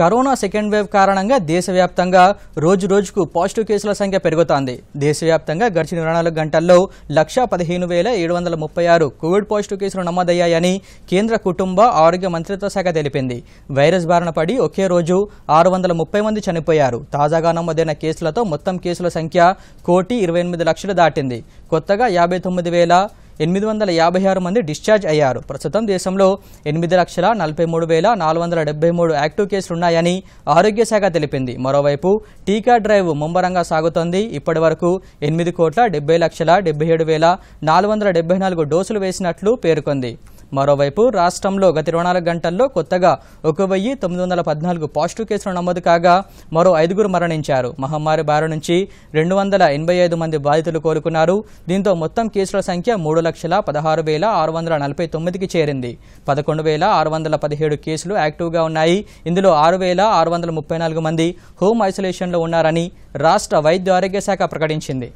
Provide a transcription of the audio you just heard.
corona second wave కారణంగా దేశవ్యాప్తంగా రోజు రోజుకు పాజిటివ్ కేసుల సంఖ్య పెరుగుతోంది దేశవ్యాప్తంగా గడిచిన ఇరవై నాలుగు గంటల్లో లక్షా పదిహేను వేల ఏడు వందల ముప్పై ఆరు కోవిడ్ పాజిటివ్ కేసులు నమోదయ్యాయని కేంద్ర కుటుంబ ఆరోగ్య మంత్రిత్వ శాఖ తెలిపింది వైరస్ బారిన పడి ఒకే రోజు ఆరు వందల ముప్పై మంది చనిపోయారు తాజాగా నమోదైన కేసులతో మొత్తం కేసుల సంఖ్య కోటి ఇరవై ఎనిమిది లక్షలు దాటింది కొత్తగా యాభై తొమ్మిది వేల ఎనిమిది వందల యాభై ఆరు మంది డిశ్చార్జ్ అయ్యారు ప్రస్తుతం దేశంలో ఎనిమిది లక్షల నలభై మూడు వేల నాలుగు వందల డెబ్బై మూడు యాక్టివ్ కేసులున్నాయని ఆరోగ్య శాఖ తెలిపింది మరోవైపు టీకా డ్రైవ్ ముమ్మరంగా సాగుతోంది ఇప్పటి వరకు ఎనిమిది కోట్ల డెబ్బై లక్షల డెబ్బై ఏడు వేల నాలుగు వందల డెబ్బై నాలుగు డోసులు వేసినట్లు పేర్కొంది మరోవైపు రాష్ట్రంలో గత ఇరవై నాలుగు గంటల్లో కొత్తగా ఒక వెయ్యి తొమ్మిది వందల పద్నాలుగు పాజిటివ్ కేసులు నమోదు కాగా మరో ఐదుగురు మరణించారు మహమ్మారి బారి నుంచి రెండు వందల ఎనభై ఐదు మంది బాధితులు కోలుకున్నారు దీంతో మొత్తం కేసుల సంఖ్య మూడు లక్షల పదహారు వేల ఆరు వందల నలభై తొమ్మిదికి చేరింది పదకొండు వేల ఆరు వందల పదిహేడు కేసులు యాక్టివ్గా ఉన్నాయి ఇందులో ఆరు వేల ఆరు వందల ముప్పై నాలుగు మంది హోమ్ ఐసోలేషన్లో ఉన్నారని రాష్ట్ర వైద్య ఆరోగ్య శాఖ ప్రకటించింది